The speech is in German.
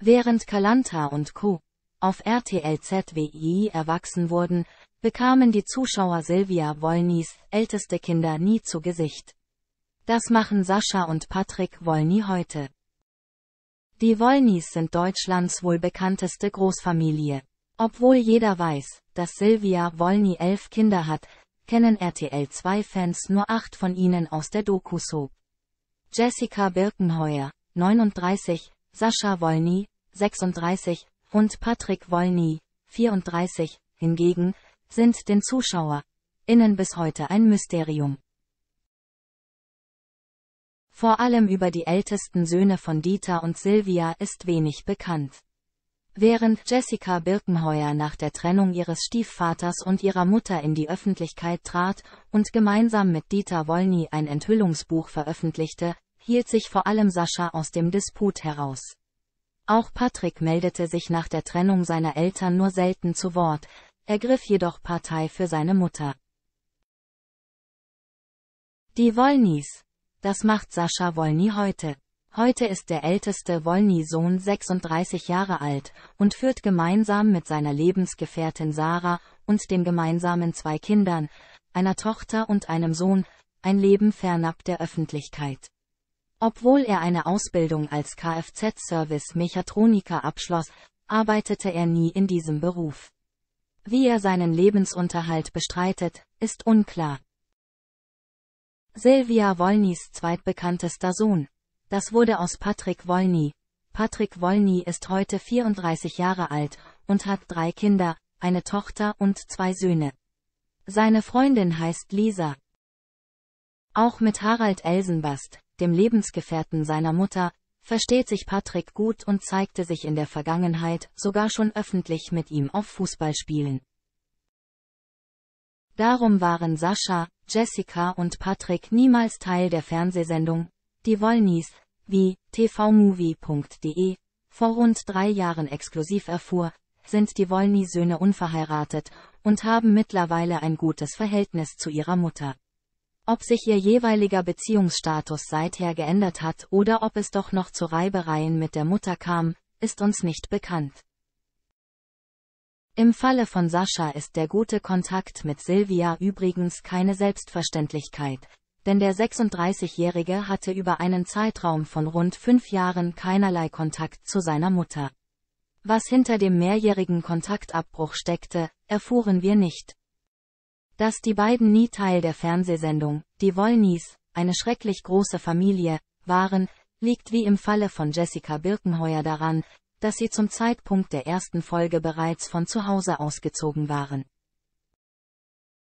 Während Kalanta und Co. auf RTL ZWI erwachsen wurden, bekamen die Zuschauer Silvia Wollnys älteste Kinder nie zu Gesicht. Das machen Sascha und Patrick Wolny heute. Die Wolnys sind Deutschlands wohl bekannteste Großfamilie. Obwohl jeder weiß, dass Silvia Wolny elf Kinder hat, kennen RTL2-Fans nur acht von ihnen aus der Doku-Soap. Jessica Birkenheuer, 39, Sascha Wolny, 36, und Patrick Wolny, 34, hingegen, sind den ZuschauerInnen bis heute ein Mysterium. Vor allem über die ältesten Söhne von Dieter und Silvia ist wenig bekannt. Während Jessica Birkenheuer nach der Trennung ihres Stiefvaters und ihrer Mutter in die Öffentlichkeit trat und gemeinsam mit Dieter Wolny ein Enthüllungsbuch veröffentlichte, hielt sich vor allem Sascha aus dem Disput heraus. Auch Patrick meldete sich nach der Trennung seiner Eltern nur selten zu Wort, ergriff jedoch Partei für seine Mutter. Die Wollnys. Das macht Sascha Wollny heute. Heute ist der älteste Wollny-Sohn 36 Jahre alt und führt gemeinsam mit seiner Lebensgefährtin Sarah und den gemeinsamen zwei Kindern, einer Tochter und einem Sohn, ein Leben fernab der Öffentlichkeit. Obwohl er eine Ausbildung als Kfz-Service-Mechatroniker abschloss, arbeitete er nie in diesem Beruf. Wie er seinen Lebensunterhalt bestreitet, ist unklar. Silvia Wolnys zweitbekanntester Sohn. Das wurde aus Patrick Wolny. Patrick Wolny ist heute 34 Jahre alt und hat drei Kinder, eine Tochter und zwei Söhne. Seine Freundin heißt Lisa. Auch mit Harald Elsenbast, dem Lebensgefährten seiner Mutter, versteht sich Patrick gut und zeigte sich in der Vergangenheit sogar schon öffentlich mit ihm auf Fußballspielen. Darum waren Sascha, Jessica und Patrick niemals Teil der Fernsehsendung, die Wollnies, wie tvmovie.de, vor rund drei Jahren exklusiv erfuhr, sind die Wollny-Söhne unverheiratet und haben mittlerweile ein gutes Verhältnis zu ihrer Mutter ob sich ihr jeweiliger Beziehungsstatus seither geändert hat oder ob es doch noch zu Reibereien mit der Mutter kam, ist uns nicht bekannt. Im Falle von Sascha ist der gute Kontakt mit Silvia übrigens keine Selbstverständlichkeit, denn der 36-Jährige hatte über einen Zeitraum von rund fünf Jahren keinerlei Kontakt zu seiner Mutter. Was hinter dem mehrjährigen Kontaktabbruch steckte, erfuhren wir nicht, dass die beiden nie Teil der Fernsehsendung, die Wollnies, eine schrecklich große Familie, waren, liegt wie im Falle von Jessica Birkenheuer daran, dass sie zum Zeitpunkt der ersten Folge bereits von zu Hause ausgezogen waren.